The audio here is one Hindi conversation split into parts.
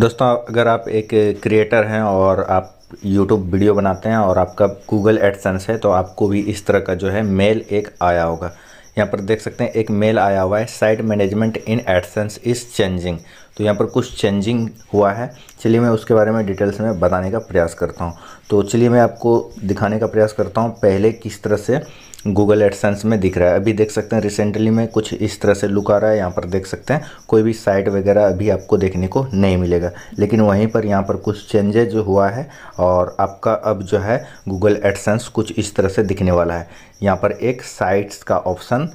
दोस्तों अगर आप एक क्रिएटर हैं और आप यूट्यूब वीडियो बनाते हैं और आपका गूगल एडसेंस है तो आपको भी इस तरह का जो है मेल एक आया होगा यहाँ पर देख सकते हैं एक मेल आया हुआ है site management in AdSense is changing तो यहाँ पर कुछ चेंजिंग हुआ है चलिए मैं उसके बारे में डिटेल्स में बताने का प्रयास करता हूँ तो चलिए मैं आपको दिखाने का प्रयास करता हूँ पहले किस तरह से गूगल एडसेंस में दिख रहा है अभी देख सकते हैं रिसेंटली में कुछ इस तरह से लुक आ रहा है यहाँ पर देख सकते हैं कोई भी साइट वगैरह अभी आपको देखने को नहीं मिलेगा लेकिन वहीं पर यहाँ पर कुछ चेंजेज हुआ है और आपका अब जो है गूगल एडसेंस कुछ इस तरह से दिखने वाला है यहाँ पर एक साइट्स का ऑप्शन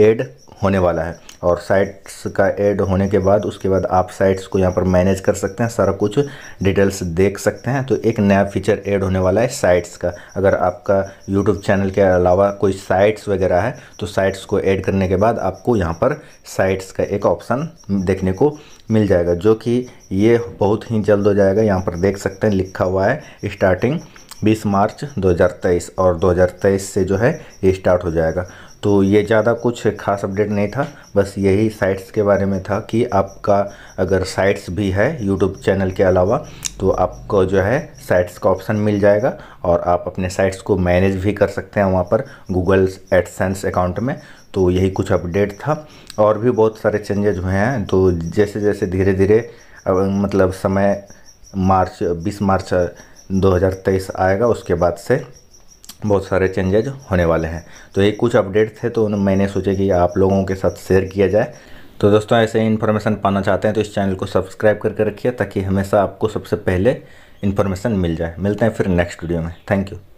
एड होने वाला है और साइट्स का ऐड होने के बाद उसके बाद आप साइट्स को यहाँ पर मैनेज कर सकते हैं सारा कुछ डिटेल्स देख सकते हैं तो एक नया फीचर ऐड होने वाला है साइट्स का अगर आपका यूट्यूब चैनल के अलावा कोई साइट्स वगैरह है तो साइट्स को ऐड करने के बाद आपको यहाँ पर साइट्स का एक ऑप्शन देखने को मिल जाएगा जो कि ये बहुत ही जल्द हो जाएगा यहाँ पर देख सकते हैं लिखा हुआ है स्टार्टिंग 20 मार्च 2023 और 2023 से जो है ये स्टार्ट हो जाएगा तो ये ज़्यादा कुछ खास अपडेट नहीं था बस यही साइट्स के बारे में था कि आपका अगर साइट्स भी है यूट्यूब चैनल के अलावा तो आपको जो है साइट्स का ऑप्शन मिल जाएगा और आप अपने साइट्स को मैनेज भी कर सकते हैं वहाँ पर गूगल एडसेंस अकाउंट में तो यही कुछ अपडेट था और भी बहुत सारे चेंजेज हुए हैं तो जैसे जैसे धीरे धीरे मतलब समय मार्च बीस मार्च 2023 आएगा उसके बाद से बहुत सारे चेंजेज होने वाले हैं तो ये कुछ अपडेट थे तो मैंने सोचा कि आप लोगों के साथ शेयर किया जाए तो दोस्तों ऐसे ही इन्फॉर्मेशन पाना चाहते हैं तो इस चैनल को सब्सक्राइब करके रखिए ताकि हमेशा आपको सबसे पहले इन्फॉर्मेशन मिल जाए मिलते हैं फिर नेक्स्ट वीडियो में थैंक यू